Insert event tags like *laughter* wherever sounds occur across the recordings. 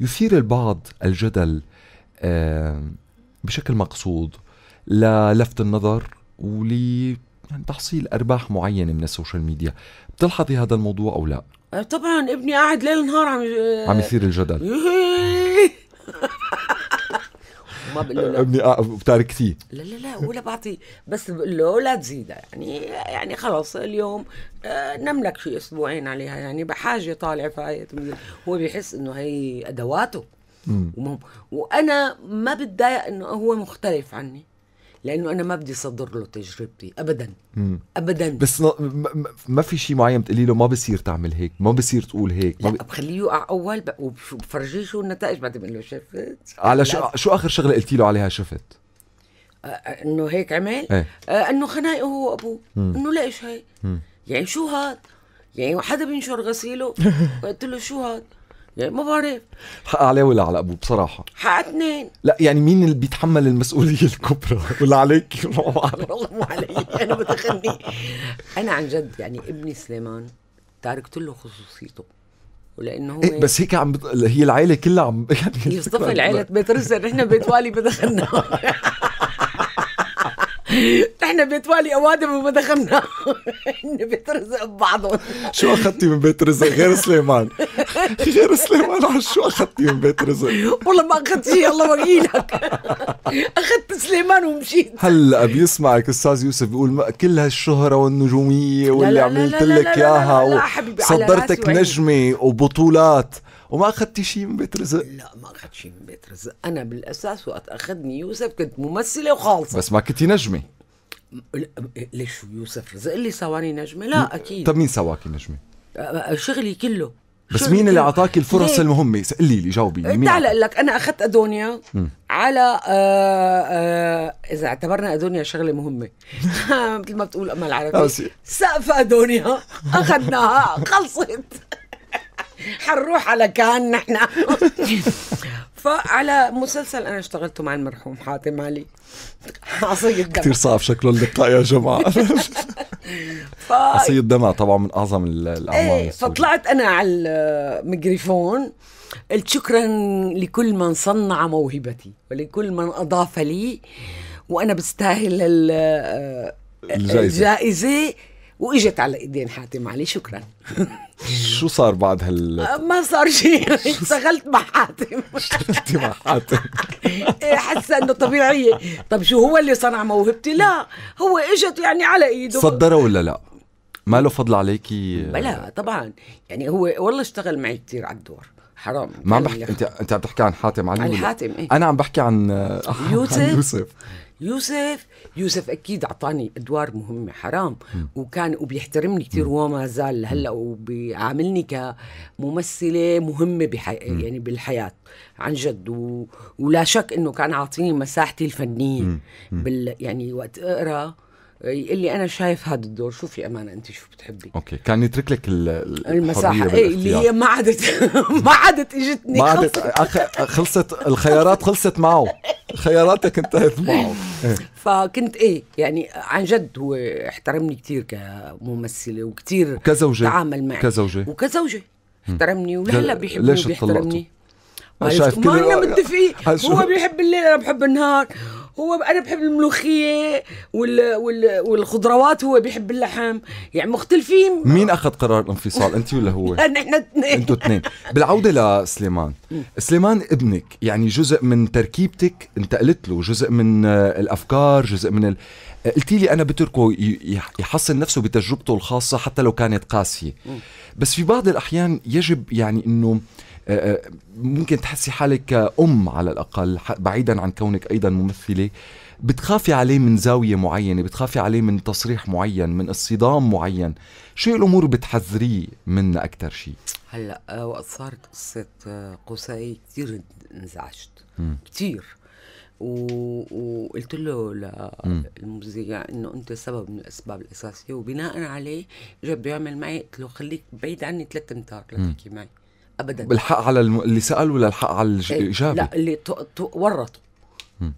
يثير البعض الجدل بشكل مقصود للفت النظر ول يعني تحصيل ارباح معينه من السوشيال ميديا بتلحظي هذا الموضوع او لا طبعا ابني قاعد ليل نهار عم عم يثير الجدل *laughs* بقول له لا آه، بتركتيه لا لا لا ولا بعطيه بس بقول له لا تزيدها يعني يعني خلص اليوم آه، نملك شي اسبوعين عليها يعني بحاجه طالع فهي هو بيحس انه هي ادواته وانا ما بتضايق انه هو مختلف عني لانه انا ما بدي صدر له تجربتي ابدا مم. ابدا بس ما في شيء معين بتقولي له ما بصير تعمل هيك ما بصير تقول هيك لا ب... بخليه يوقع اول ب... وبفرجيه شو النتائج بعدين بقول له شفت على شو شو اخر شغله قلتي له عليها شفت آه انه هيك عمل ايه؟ آه انه خنايقه هو وابوه انه ليش هي مم. يعني شو هاد يعني حدا بينشر غسيله *laughs* قلت له شو هاد يعني ما بعرف حق عليه ولا على ابوه بصراحه حق اثنين لا يعني مين اللي بيتحمل المسؤوليه الكبرى ولا عليك *laughs* ما بعرف والله مو علي انا بتخني انا عن جد يعني ابني سليمان تركت له خصوصيته ولانه هو إيه بس هيك عم بت... هي العائله كلها عم *laughs* يعني يصطفى العائله بيت نحن بيت والي بدخلنا *laughs* نحن بيت والي اوادم وما دخلنا بيت رزق ببعضهم شو اخذتي من بيت رزق غير سليمان غير سليمان شو اخذتي من بيت رزق والله ما اخذت شيء الله وكيلك اخذت سليمان ومشيت هلا بيسمعك استاذ يوسف بيقول كل هالشهره والنجوميه واللي عملت لك اياها صدرتك نجمه وبطولات وما اخذتي شيء من بيت رزق لا ما اخذت شيء من بيت رزق انا بالاساس وقت اخذني يوسف كنت ممثله وخالصه بس ما كنتي نجمه ليش يوسف رزق اللي سواني نجمه لا اكيد طب مين سواكي نجمه شغلي كله بس مين اللي اعطاك الفرص ليه؟ المهمه سألي لي جاوبي مين تعال اقول لك انا اخذت ادونيا مم. على آآ آآ اذا اعتبرنا ادونيا شغله مهمه *laughs* مثل ما بتقول امل عربي سقف ادونيا اخذناها خلصت حنروح على كان نحن فعلى مسلسل انا اشتغلته مع المرحوم حاتم علي عصي الدمع كثير صعب شكله اللقاء يا جماعه *laughs* ف... عصي الدمع طبعا من اعظم الاعمال ايه فطلعت انا على الميكروفون قلت شكرا لكل من صنع موهبتي ولكل من اضاف لي وانا بستاهل الجائزه, الجائزة واجت على ايدين حاتم علي شكرا *laughs* شو صار بعد هال ما صار شيء *laughs* اشتغلت مع حاتم اشتغلتي مع حاتم *laughs* إيه، حاسه انه طبيعيه طب شو هو اللي صنع موهبتي لا هو اجت يعني على ايده صدره ولا لا ما له فضل عليكي بلا طبعا يعني هو والله اشتغل معي كثير على الدور حرام ما عم بحكي انت انت عم تحكي عن حاتم علي عن حاتم ايه؟ انا عم بحكي عن يوسف, عن يوسف. يوسف يوسف اكيد اعطاني ادوار مهمه حرام وكان وبيحترمني كثير وما زال هلا وبيعاملني كممثله مهمه بحي... يعني بالحياه عن جد و... ولا شك انه كان عاطيني مساحتي الفنيه بال يعني وقت اقرا يقول لي انا شايف هذا الدور شوفي امانه انت شو بتحبي اوكي كان يترك لك المساحه ايه اللي هي ما عادت *laughs* ما عادت اجتني ما عادت خلصت الخيارات خلصت معه *laughs* خياراتك انتهت معه إيه. فكنت ايه يعني عن جد هو احترمني كثير كممثله وكثير كزوجه تعامل معي كزوجه وكزوجه احترمني ولهلا بيحبني وبيحترمني ما شايف ما احنا متفقين هو بيحب الليل انا بحب النهار هو انا بحب الملوخيه وال وال والخضروات هو بحب اللحم يعني مختلفين مين اخذ قرار الانفصال انت ولا هو؟ *laughs* نحن اثنين انتوا اثنين بالعوده لسليمان سليمان ابنك يعني جزء من تركيبتك انتقلت له جزء من الافكار جزء من ال... قلتي لي انا بتركه يحصن نفسه بتجربته الخاصه حتى لو كانت قاسيه بس في بعض الاحيان يجب يعني انه آه، آه، ممكن تحسي حالك كأم على الأقل بعيدا عن كونك أيضا ممثلة بتخافي عليه من زاوية معينة بتخافي عليه من تصريح معين من اصطدام معين شو الأمور بتحذريه منها أكثر شيء هلا آه، وقت صارت قصة قصي كثير انزعجت كثير وقلت له للمذيع انه انت سبب من الاسباب الاساسيه وبناء عليه جاب بيعمل معي قلت له خليك بعيد عني ثلاث امتار لتحكي معي ابدا بالحق على الم... اللي سال ولا الحق على الاجابه؟ إيه، لا اللي ت... ت... ورطوا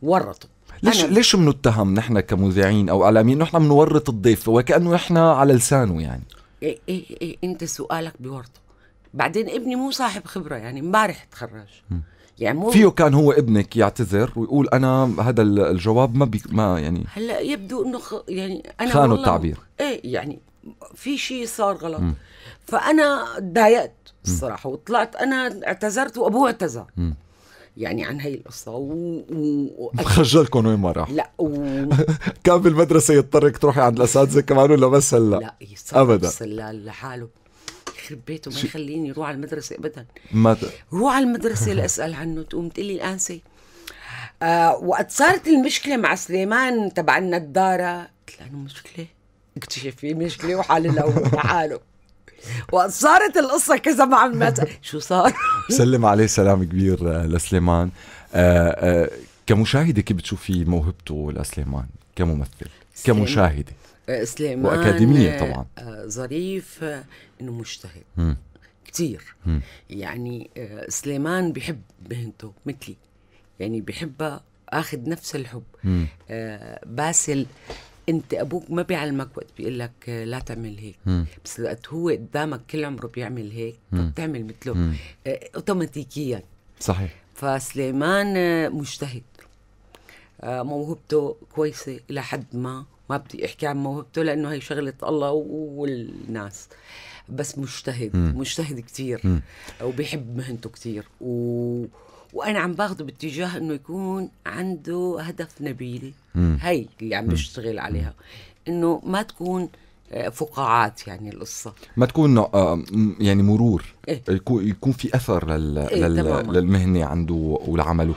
ورطوا ليش أنا... ليش بنتهم نحن كمذيعين او اعلاميين نحن بنورط الضيف وكانه نحن على لسانه يعني إيه إيه إيه انت سؤالك بورطه بعدين ابني مو صاحب خبره يعني امبارح تخرج يعني مو فيه كان هو ابنك يعتذر ويقول انا هذا الجواب ما بي... ما يعني هلا يبدو انه خ... يعني انا خانوا التعبير ايه يعني في شيء صار غلط م. فانا تضايقت الصراحه وطلعت انا اعتذرت وابوه اعتذر يعني عن هي القصه و... و... *laughs* خجلكم وين ما راح لا و... *laughs* كان بالمدرسه يضطرك تروحي عند الاساتذه كمان ولا بس هلا لا ابدا لحاله يخرب بيته ما يخليني روح على المدرسه ابدا ما روح على المدرسه *laughs* لاسال عنه تقوم تقول لي الانسه آه وقت صارت المشكله مع سليمان تبع النضاره قلت له مشكله اكتشف في مشكلة وحللها وحاله وصارت القصة كذا مع المتى شو صار؟ سلم عليه سلام كبير آه، لسليمان آه، آه، كمشاهدة كيف بتشوفي موهبته لسليمان كممثل كمشاهدة سليمان وأكاديمية طبعا ظريف إنه مجتهد كثير يعني سليمان بحب مهنته مثلي يعني بحبها اخذ نفس الحب آه باسل انت ابوك ما بيعلمك وقت بيقول لك لا تعمل هيك م. بس وقت هو قدامك كل عمره بيعمل هيك بتعمل مثله آه، اوتوماتيكيا صحيح فسليمان آه، مجتهد آه، موهبته كويسه الى حد ما ما بدي احكي عن موهبته لانه هي شغله الله والناس بس مجتهد مجتهد كثير وبيحب مهنته كثير و وانا عم باخذه باتجاه انه يكون عنده هدف نبيل مم. هي اللي عم بشتغل عليها انه ما تكون آه، فقاعات يعني القصه ما تكون آه، يعني مرور إيه؟ يكون في اثر لل... إيه لل... للمهنه عنده ولعمله